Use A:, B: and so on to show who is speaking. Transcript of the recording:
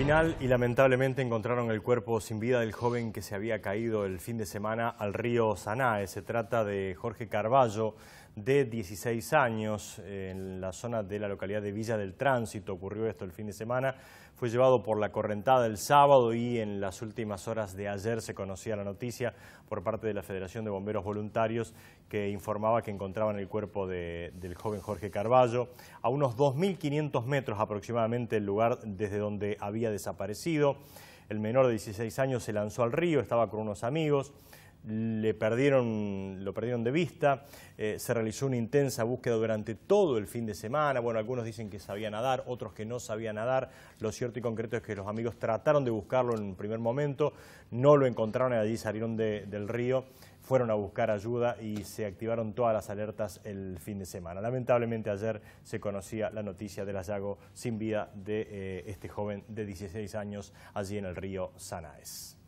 A: final y lamentablemente encontraron el cuerpo sin vida del joven que se había caído el fin de semana al río Sanae. Se trata de Jorge Carballo, de 16 años, eh, en la zona de la localidad de Villa del Tránsito. Ocurrió esto el fin de semana. Fue llevado por la correntada el sábado y en las últimas horas de ayer se conocía la noticia por parte de la Federación de Bomberos Voluntarios que informaba que encontraban el cuerpo del joven Jorge Carballo a unos 2.500 metros aproximadamente el lugar desde donde había desaparecido. El menor de 16 años se lanzó al río, estaba con unos amigos le perdieron, lo perdieron de vista, eh, se realizó una intensa búsqueda durante todo el fin de semana, bueno, algunos dicen que sabía nadar, otros que no sabía nadar, lo cierto y concreto es que los amigos trataron de buscarlo en un primer momento, no lo encontraron y allí salieron del río, fueron a buscar ayuda y se activaron todas las alertas el fin de semana. Lamentablemente ayer se conocía la noticia del hallazgo sin vida de eh, este joven de 16 años allí en el río Sanaes.